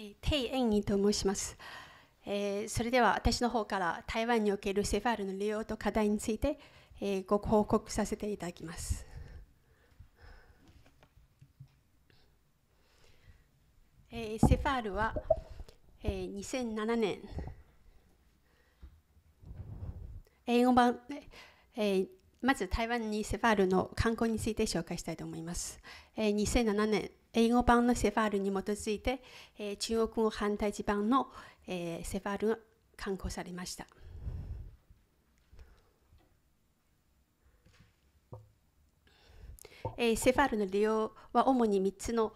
えテイ・エンイと申します、えー、それでは私の方から台湾におけるセファールの利用と課題について、えー、ご報告させていただきます。えー、セファールは、えー、2007年英語版、えー、まず台湾にセファールの観光について紹介したいと思います。えー、2007年英語版のセファールに基づいて、えー、中国語反対字版の、えー、セファールが刊行されました。えー、セファールの利用は主に3つの、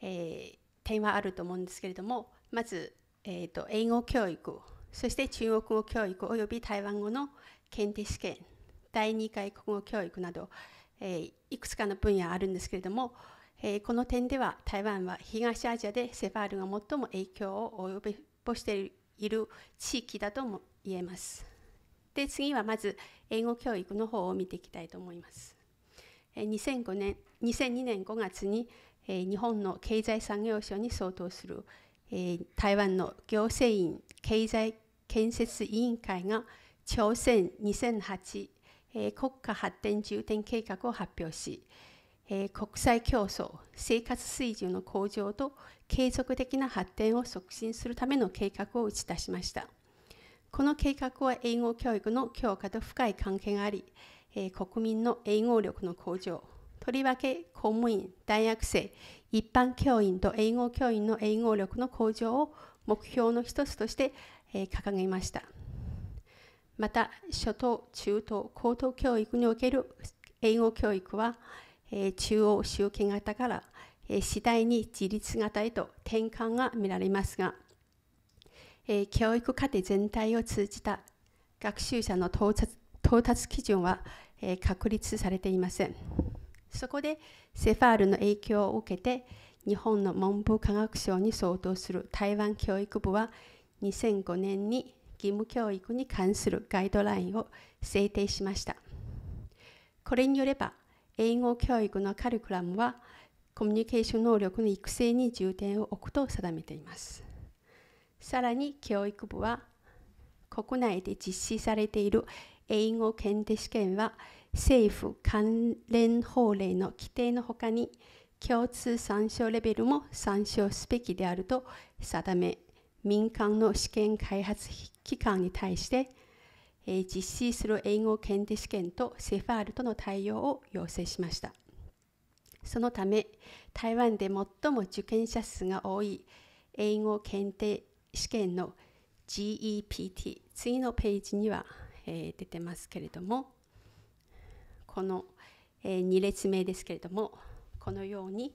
えー、点はあると思うんですけれどもまず、えーと、英語教育そして中国語教育および台湾語の検定試験第2外国語教育など、えー、いくつかの分野あるんですけれども、えー、この点では台湾は東アジアでセファールが最も影響を及ぼしている地域だとも言えます。で次はまず英語教育の方を見ていきたいと思います。2005年2002年5月に日本の経済産業省に相当する台湾の行政院経済建設委員会が朝鮮2008国家発展重点計画を発表しえー、国際競争生活水準の向上と継続的な発展を促進するための計画を打ち出しましたこの計画は英語教育の強化と深い関係があり、えー、国民の英語力の向上とりわけ公務員大学生一般教員と英語教員の英語力の向上を目標の一つとして、えー、掲げましたまた初等中等高等教育における英語教育は、え中央集権型から、え次第に自立型へと転換が見られますが、え教育課程全体を通じた学習者の到達到達基準は、え確立されていません。そこでセファールの影響を受けて日本の文部科学省に相当する台湾教育部は2005年に義務教育に関するガイドラインを制定しました。これによれば英語教育のカリクラムはコミュニケーション能力の育成に重点を置くと定めています。さらに教育部は国内で実施されている英語検定試験は政府関連法令の規定のほかに共通参照レベルも参照すべきであると定め民間の試験開発機関に対してえ実施する英語検定試験とセファールとの対応を要請しました。そのため、台湾で最も受験者数が多い英語検定試験の GEPT、次のページには、え出てますけれども、この、え2列目ですけれども、このように、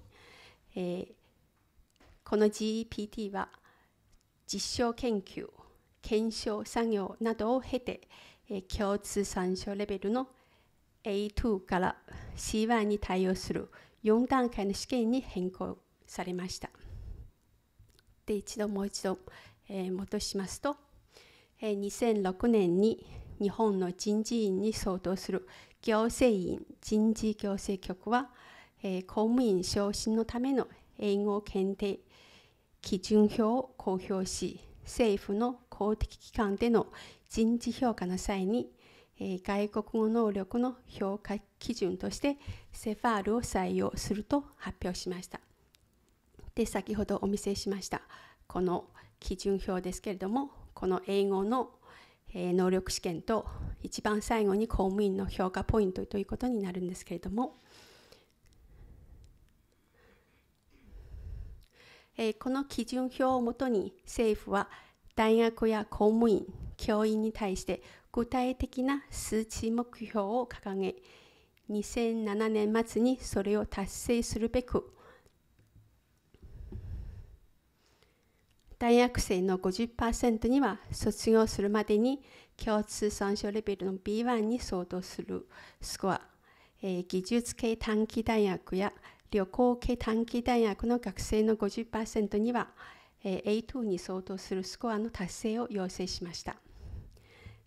えこの GEPT は実証研究検証作業などを経て、え共通参照レベルの A2 から C1 に対応する4段階の試験に変更されました。で一度もう一度、えー、戻しますと、えー、2006年に日本の人事院に相当する行政院人事行政局は、えー、公務員昇進のための英語検定基準表を公表し政府の公的機関での人事評価の際に、えー、外国語能力の評価基準としてセファールを採用すると発表しました。で先ほどお見せしましたこの基準表ですけれどもこの英語の能力試験と一番最後に公務員の評価ポイントということになるんですけれども、えー、この基準表をもとに政府は大学や公務員、教員に対して具体的な数値目標を掲げ、2007年末にそれを達成するべく、大学生の50%には卒業するまでに共通損傷レベルの B1 に相当するスコア、えー、技術系短期大学や旅行系短期大学の学生の50%には、え A2 に相当するスコアの達成を要請しました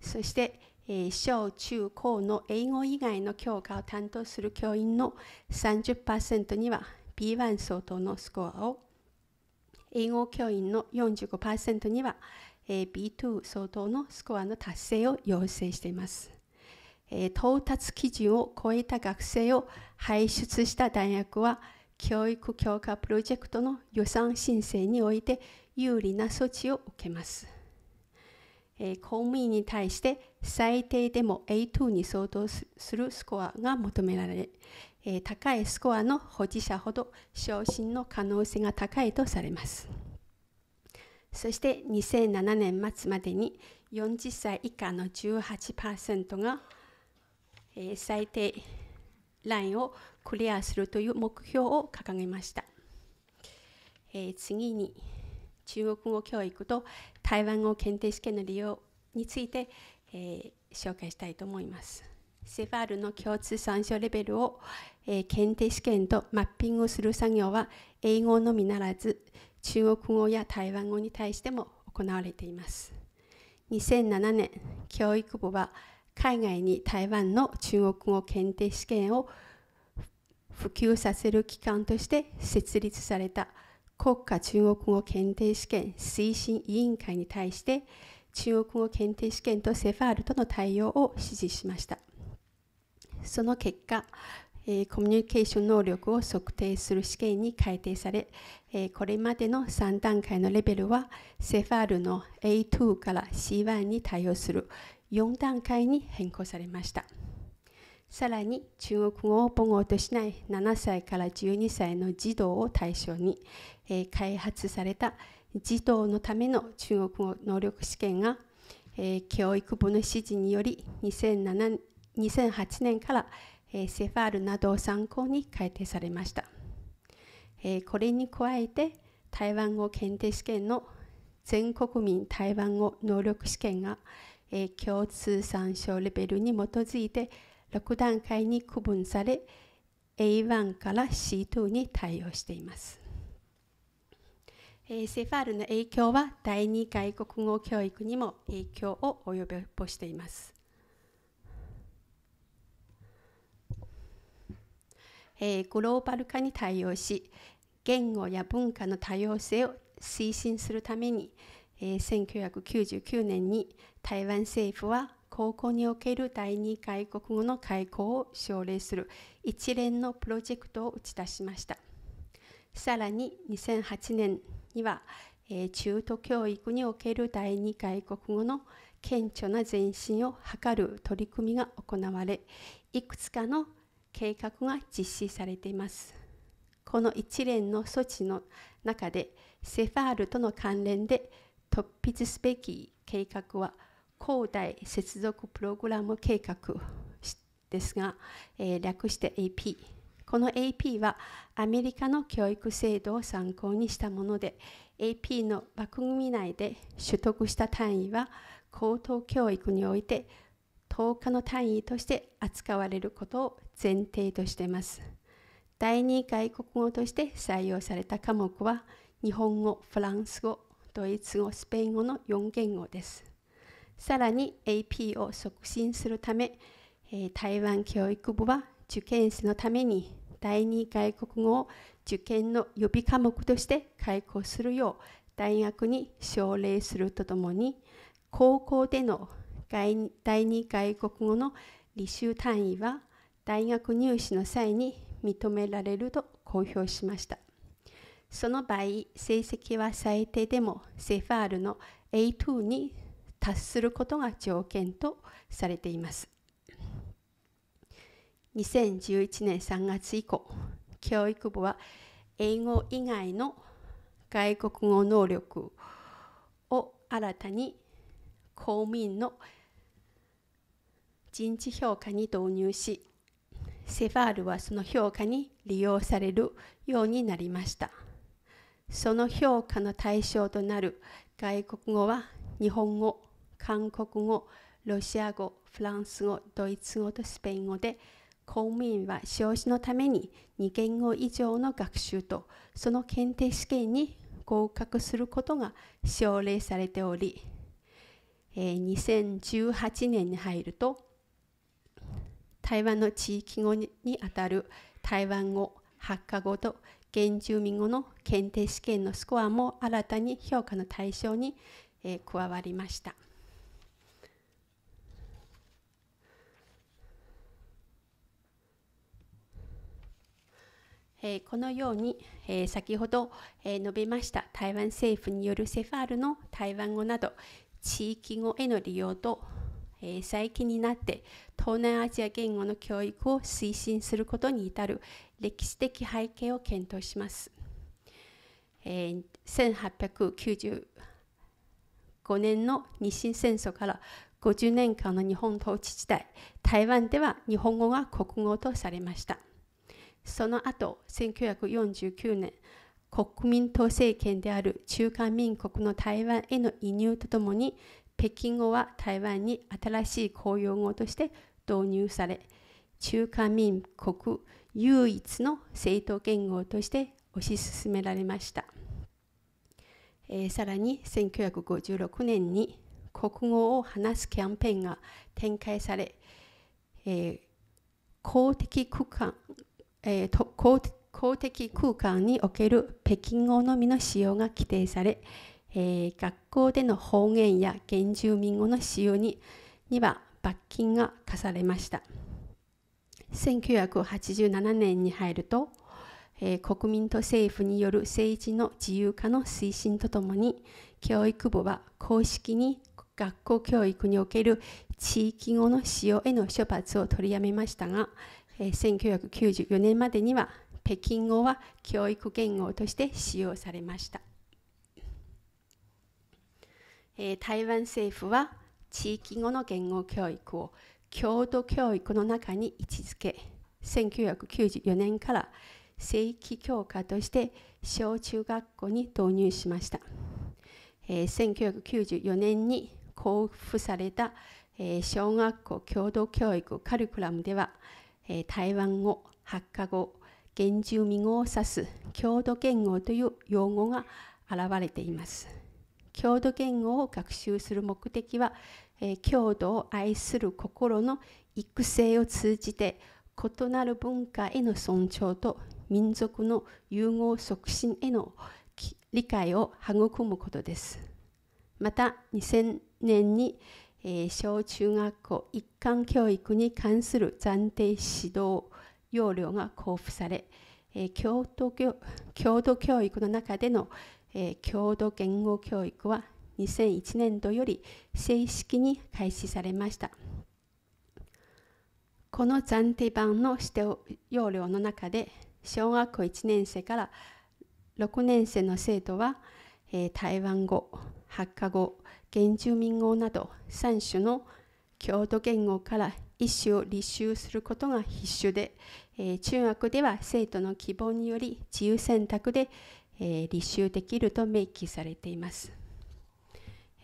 そして、え小中高の英語以外の教科を担当する教員の30%には B1 相当のスコアを英語教員の45%には、えー、B2 相当のスコアの達成を要請しています、え到達基準を超えた学生を輩出した大学は教育強化プロジェクトの予算申請において有利な措置を受けます。えー、公務員に対して最低でも A2 に相当するスコアが求められ、えー、高いスコアの保持者ほど昇進の可能性が高いとされます。そして2007年末までに40歳以下の18%が、えー、最低ラインをクリアするという目標を掲げました、えー、次に中国語教育と台湾語検定試験の利用について、えー、紹介したいと思いますセファールの共通参照レベルを、えー、検定試験とマッピングする作業は英語のみならず中国語や台湾語に対しても行われています2007年教育部は海外に台湾の中国語検定試験を普及させる機関として設立された国家中国語検定試験推進委員会に対して中国語検定試験とセファールとの対応を指示しましたその結果コミュニケーション能力を測定する試験に改定されこれまでの3段階のレベルはセファールの A2 から C1 に対応する4段階に変更されました。さらに中国語を母語としない7歳から12歳の児童を対象に、えー、開発された児童のための中国語能力試験が、えー、教育部の指示により2 0 0 8年から、えー、セファールなどを参考に改定されました。えこれに加えて台湾語検定試験の全国民台湾語能力試験が、え共通参照レベルに基づいて6段階に区分され A1 から C2 に対応しています。え f セファールの影響は第2外国語教育にも影響を及ぼしています。えグローバル化に対応し言語や文化の多様性を推進するために、え1999年に台湾政府は高校における第2外国語の開講を奨励する一連のプロジェクトを打ち出しました。さらに2008年には、えー、中途教育における第2外国語の顕著な前進を図る取り組みが行われ、いくつかの計画が実施されています。この一連の措置の中で、セファールとの関連で突筆すべき計画は広大接続プログラム計画ですが、えー、略して AP この AP はアメリカの教育制度を参考にしたもので AP の枠組み内で取得した単位は高等教育において10日の単位として扱われることを前提としています。第2外国語として採用された科目は日本語、フランス語、ドイツ語、スペイン語の4言語です。さらに AP を促進するため、え台湾教育部は受験生のために第二外国語を受験の予備科目として開講するよう大学に奨励するとともに高校での第二外国語の履修単位は大学入試の際に認められると公表しましたその場合成績は最低でもセファールの A2 に達することが条件とされています2011年3月以降教育部は英語以外の外国語能力を新たに公務員の人事評価に導入しセファールはその評価に利用されるようになりましたその評価の対象となる外国語は日本語韓国語、ロシア語、フランス語、ドイツ語とスペイン語で、公務員は少子のために2言語以上の学習とその検定試験に合格することが奨励されており、えー、2018年に入ると台湾の地域語にあたる台湾語、発火語と原住民語の検定試験のスコアも新たに評価の対象に、えー、加わりました。えこのように、え先ほど、え述べました台湾政府によるセファールの台湾語など地域語への利用と、え最近になって東南アジア言語の教育を推進することに至る歴史的背景を検討します。え1895年の日清戦争から50年間の日本統治時代台湾では日本語が国語とされました。その後1949年国民党政権である中華民国の台湾への移入とともに北京語は台湾に新しい公用語として導入され中華民国唯一の政党言語として推し進められました、えー、さらに1956年に国語を話すキャンペーンが展開され、えー、公的区間えー、公公的空間における北京語のみの使用が規定され、えー、学校での方言や原住民語の使用にには罰金が課されました1987年に入ると、えー、国民と政府による政治の自由化の推進とともに教育部は公式に学校教育における地域語の使用への処罰を取りやめましたがえ1994年までには北京語は教育言語として使用されました、え台湾政府は地域語の言語教育を郷土教育の中に位置づけ1994年から正規教科として小中学校に導入しました、え1994年に交付された、え小学校共同教育カリクラムではえー、台湾語、発火語、原住民語を指す郷土言語という用語が現れています。郷土言語を学習する目的は、えー、郷土を愛する心の育成を通じて異なる文化への尊重と民族の融合促進への理解を育むことです。また2000年にえ小中学校一貫教育に関する暫定指導要領が交付され、えー、郷教郷土教育の中での、えー、郷土言語教育は2001年度より正式に開始されました。この暫定版の指定要領の中で小学校1年生から6年生の生徒は、え台湾語、発火語、原住民語など3種の郷土言語から一種を履修することが必修で、えー、中学では生徒の希望により自由選択で、えー、履修できると明記されています、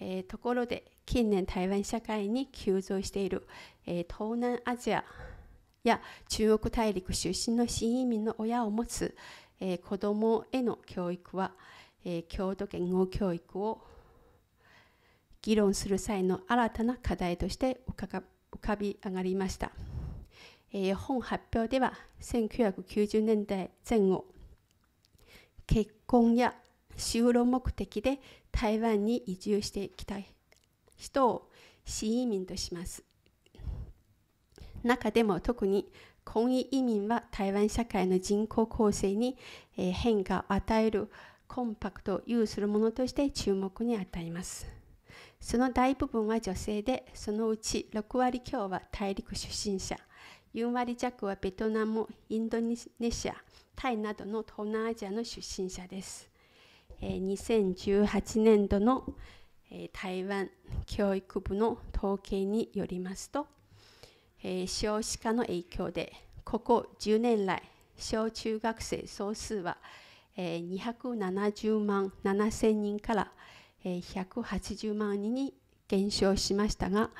えー、ところで近年台湾社会に急増している、え東南アジアや中国大陸出身の新移民の親を持つ、え子どもへの教育は、え郷土言語教育を議論する際の新たな課題として浮かび上がりました、えー、本発表では1990年代前後結婚や就労目的で台湾に移住してきた人を新移民とします中でも特に婚姻移民は台湾社会の人口構成に変化を与えるコンパクトを有するものとして注目に値ます。その大部分は女性で、そのうち6割強は大陸出身者、4割弱はベトナム、インドネシア、タイなどの東南アジアの出身者です。2018年度の台湾教育部の統計によりますと、少子化の影響で、ここ10年来、小中学生総数は270万7000人から180万人に減少しましたが、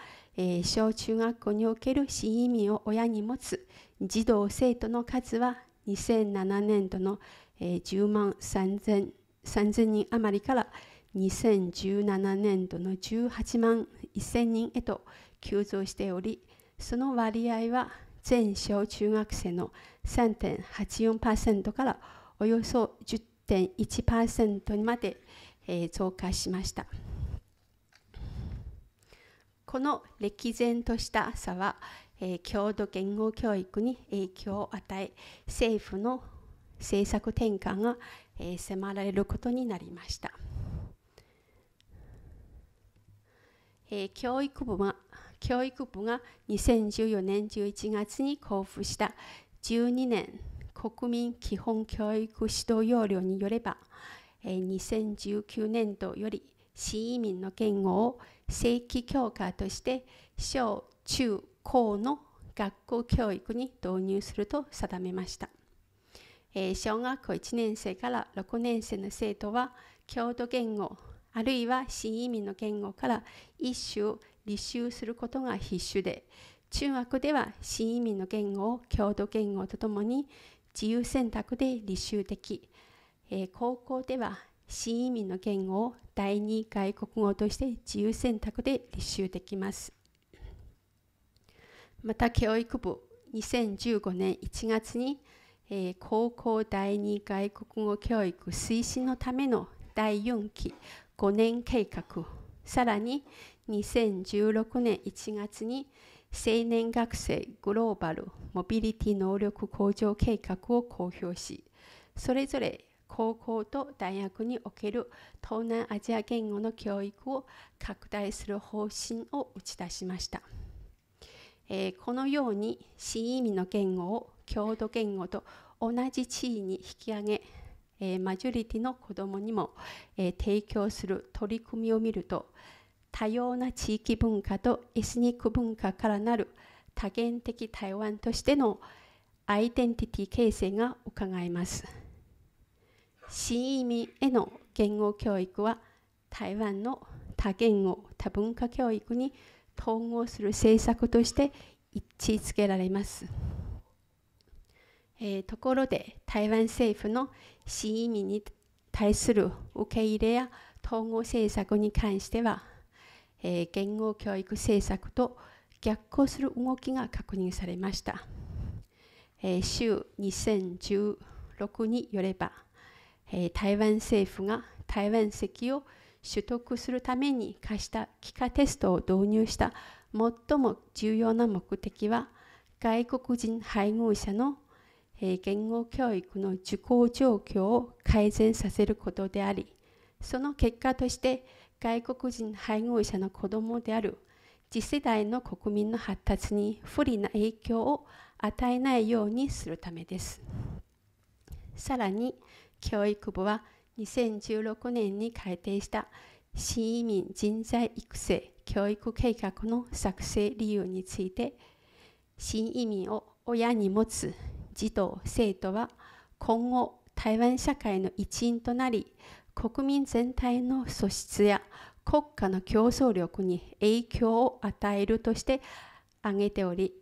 小中学校における新移民を親に持つ児童生徒の数は2007年度の、10万 3000, 3000人余りから2017年度の18万1000人へと急増しておりその割合は全小中学生の3.84%からおよそ10.1%にまで、え増加しましたこの歴然とした差は、え郷土言語教育に影響を与え政府の政策転換が、え迫られることになりました、え教育部は教育部が2014年11月に交付した12年国民基本教育指導要領によればえ2019年度より新移民の言語を正規教科として小中高の学校教育に導入すると定めました、え小学校1年生から6年生の生徒は郷土言語あるいは新移民の言語から一種履修することが必修で中学では新移民の言語を郷土言語とともに自由選択で履修できえー、高校では新移民の言語を第二外国語として自由選択で履修できます。また教育部2015年1月に、えー、高校第二外国語教育推進のための第4期5年計画さらに2016年1月に青年学生グローバルモビリティ能力向上計画を公表しそれぞれ高校と大学における東南アジア言語の教育を拡大する方針を打ち出しました。えー、このように新移民の言語を郷土言語と同じ地位に引き上げ、えー、マジョリティの子どもにも、えー、提供する取り組みを見ると多様な地域文化とエスニック文化からなる多元的台湾としてのアイデンティティ形成が伺えます。新移民への言語教育は台湾の多言語多文化教育に統合する政策として位置づけられます、えー、ところで台湾政府の新移民に対する受け入れや統合政策に関しては、えー、言語教育政策と逆行する動きが確認されました。えー、週2016によればえー、台湾政府が台湾籍を取得するために課した帰化テストを導入した最も重要な目的は外国人配偶者の、えー、言語教育の受講状況を改善させることでありその結果として外国人配偶者の子どもである次世代の国民の発達に不利な影響を与えないようにするためです。さらに教育部は2016年に改定した新移民人材育成教育計画の作成理由について新移民を親に持つ児童生徒は今後台湾社会の一員となり国民全体の素質や国家の競争力に影響を与えるとして挙げており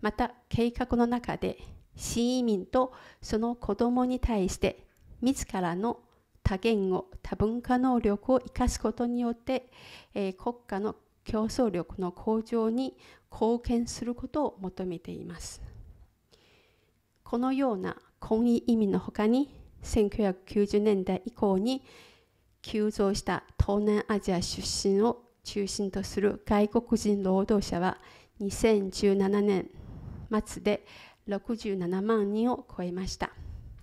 また計画の中で新移民とその子どもに対して自らの多言語多文化能力を生かすことによって、えー、国家の競争力の向上に貢献することを求めていますこのような婚姻意味のほかに1990年代以降に急増した東南アジア出身を中心とする外国人労働者は2017年末で67万人を超えました。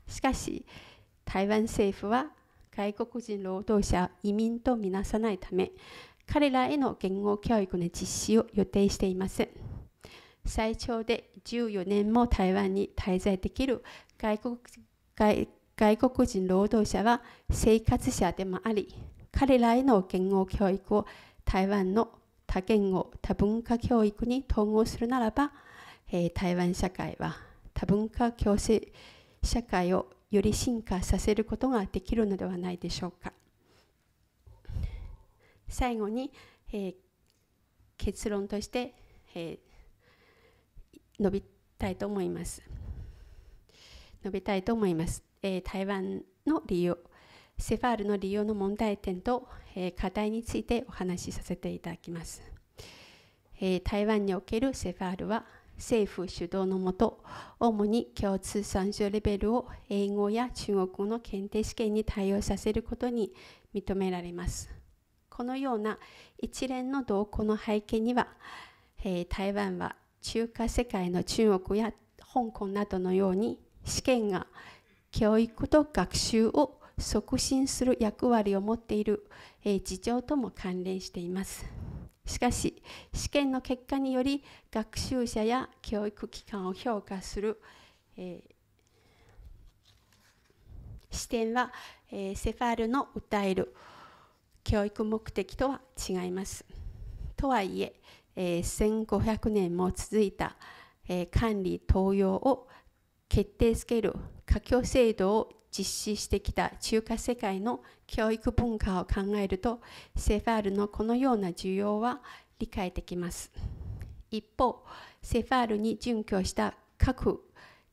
しかし、台湾政府は外国人労働者移民とみなさないため彼らへの言語教育の実施を予定しています最長で14年も台湾に滞在できる外国外外国人労働者は生活者でもあり彼らへの言語教育を台湾の多言語多文化教育に統合するならば、えー、台湾社会は多文化共生社会をより進化させることができるのではないでしょうか最後に、えー、結論として、えー、述べたいと思います述べたいと思います、えー、台湾の利用セファールの利用の問題点と、え課題についてお話しさせていただきます、え台湾におけるセファールは政府主導のもと、主に共通参照レベルを英語や中国語の検定試験に対応させることに認められます。このような一連の動向の背景には、えー、台湾は中華世界の中国や香港などのように試験が教育と学習を促進する役割を持っている、えー、事情とも関連しています。しかし試験の結果により学習者や教育機関を評価する、えー、視点は、えー、セファールの訴える教育目的とは違います。とはいええー、1500年も続いた、えー、管理登用を決定づける科挙制度を実施してきた中華世界の教育文化を考えるとセファールのこのような需要は理解できます一方セファールに準拠した各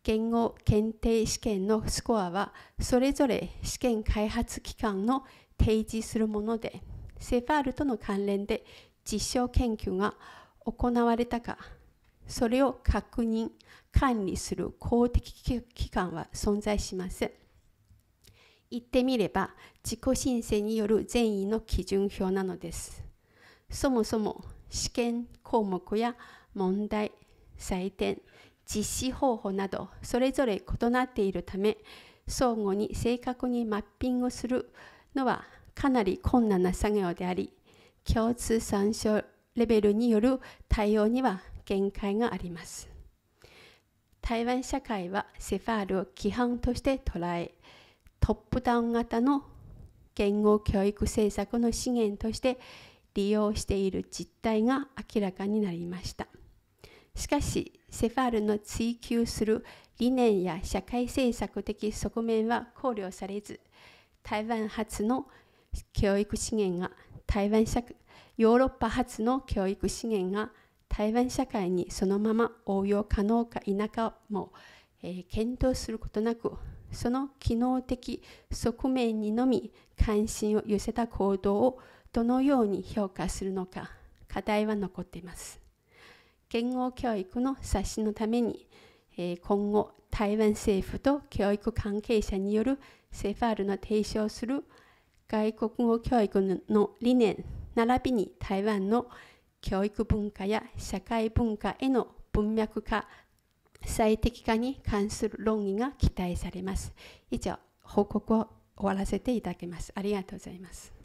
言語検定試験のスコアはそれぞれ試験開発機関の提示するものでセファールとの関連で実証研究が行われたかそれを確認管理する公的機関は存在しません。言ってみれば自己申請による善意の基準表なのです。そもそも試験項目や問題、採点、実施方法などそれぞれ異なっているため相互に正確にマッピングするのはかなり困難な作業であり共通参照レベルによる対応には限界があります。台湾社会はセファールを規範として捉えトップダウン型の言語教育政策の資源として利用している実態が明らかになりましたしかしセファールの追求する理念や社会政策的側面は考慮されず台湾発の教育資源が台湾社ヨーロッパ発の教育資源が台湾社会にそのまま応用可能か否かも、えー、検討することなくその機能的側面にのみ関心を寄せた行動をどのように評価するのか課題は残っています。言語教育の刷新のために、え今後台湾政府と教育関係者によるセファールの提唱する外国語教育の理念並びに台湾の教育文化や社会文化への文脈化最適化に関する論議が期待されます。以上、報告を終わらせていただきます。ありがとうございます。